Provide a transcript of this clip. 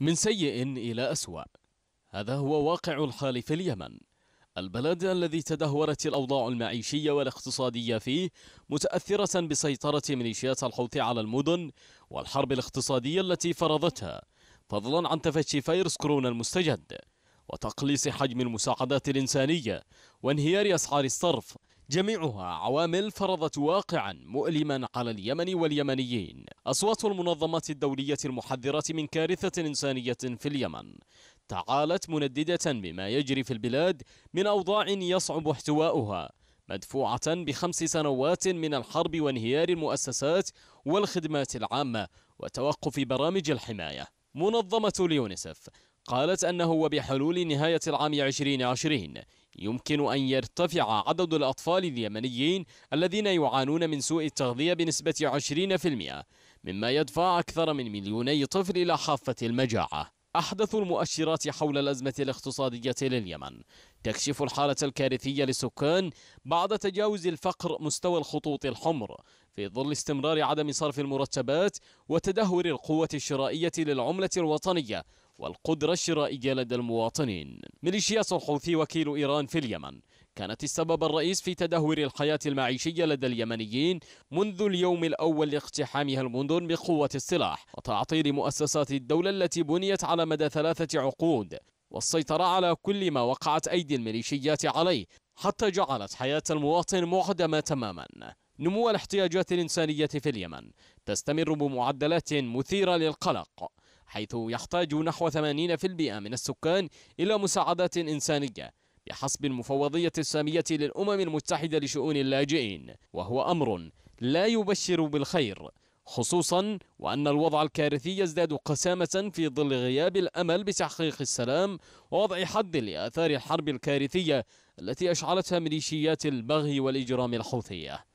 من سيء إلى أسوأ هذا هو واقع الحال في اليمن البلد الذي تدهورت الأوضاع المعيشية والاقتصادية فيه متأثرة بسيطرة ميليشيات الحوثي على المدن والحرب الاقتصادية التي فرضتها فضلا عن تفشي فيروس كورونا المستجد وتقليص حجم المساعدات الإنسانية وانهيار أسعار الصرف جميعها عوامل فرضت واقعا مؤلما على اليمن واليمنيين أصوات المنظمات الدولية المحذرة من كارثة إنسانية في اليمن تعالت منددة بما يجري في البلاد من أوضاع يصعب احتواؤها مدفوعة بخمس سنوات من الحرب وانهيار المؤسسات والخدمات العامة وتوقف برامج الحماية منظمة اليونيسف قالت أنه وبحلول نهاية العام 2020 يمكن أن يرتفع عدد الأطفال اليمنيين الذين يعانون من سوء التغذية بنسبة 20% مما يدفع أكثر من مليوني طفل إلى حافة المجاعة أحدث المؤشرات حول الأزمة الاقتصادية لليمن تكشف الحالة الكارثية للسكان بعد تجاوز الفقر مستوى الخطوط الحمر في ظل استمرار عدم صرف المرتبات وتدهور القوة الشرائية للعملة الوطنية والقدرة الشرائية لدى المواطنين ميليشيات الحوثي وكيل إيران في اليمن كانت السبب الرئيس في تدهور الحياة المعيشية لدى اليمنيين منذ اليوم الأول لاقتحامها المدن بقوة السلاح وتعطيل مؤسسات الدولة التي بنيت على مدى ثلاثة عقود والسيطرة على كل ما وقعت أيدي الميليشيات عليه حتى جعلت حياة المواطن معدمة تماما نمو الاحتياجات الإنسانية في اليمن تستمر بمعدلات مثيرة للقلق حيث يحتاج نحو 80% من السكان إلى مساعدات إنسانية بحسب المفوضية السامية للأمم المتحدة لشؤون اللاجئين وهو أمر لا يبشر بالخير خصوصا وأن الوضع الكارثي يزداد قسامة في ظل غياب الأمل بتحقيق السلام ووضع حد لآثار الحرب الكارثية التي أشعلتها ميليشيات البغي والإجرام الحوثية